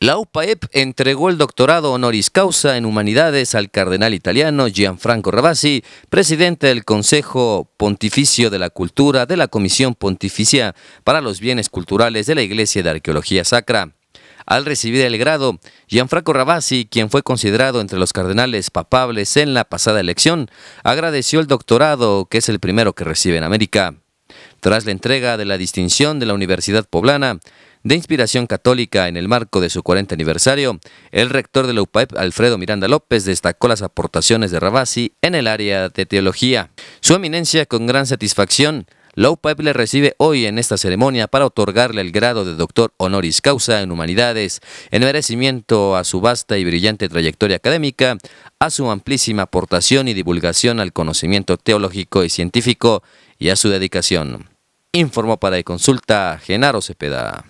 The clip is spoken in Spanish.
La UPAEP entregó el doctorado honoris causa en humanidades al cardenal italiano Gianfranco Ravasi, presidente del Consejo Pontificio de la Cultura de la Comisión Pontificia para los Bienes Culturales de la Iglesia de Arqueología Sacra. Al recibir el grado, Gianfranco Ravasi, quien fue considerado entre los cardenales papables en la pasada elección, agradeció el doctorado, que es el primero que recibe en América tras la entrega de la distinción de la Universidad Poblana de inspiración católica en el marco de su 40 aniversario, el rector de la UPAEP, Alfredo Miranda López, destacó las aportaciones de Rabasi en el área de teología. Su eminencia con gran satisfacción la UPAEP le recibe hoy en esta ceremonia para otorgarle el grado de doctor honoris causa en humanidades, en merecimiento a su vasta y brillante trayectoria académica, a su amplísima aportación y divulgación al conocimiento teológico y científico y a su dedicación informó para de consulta Genaro Cepeda.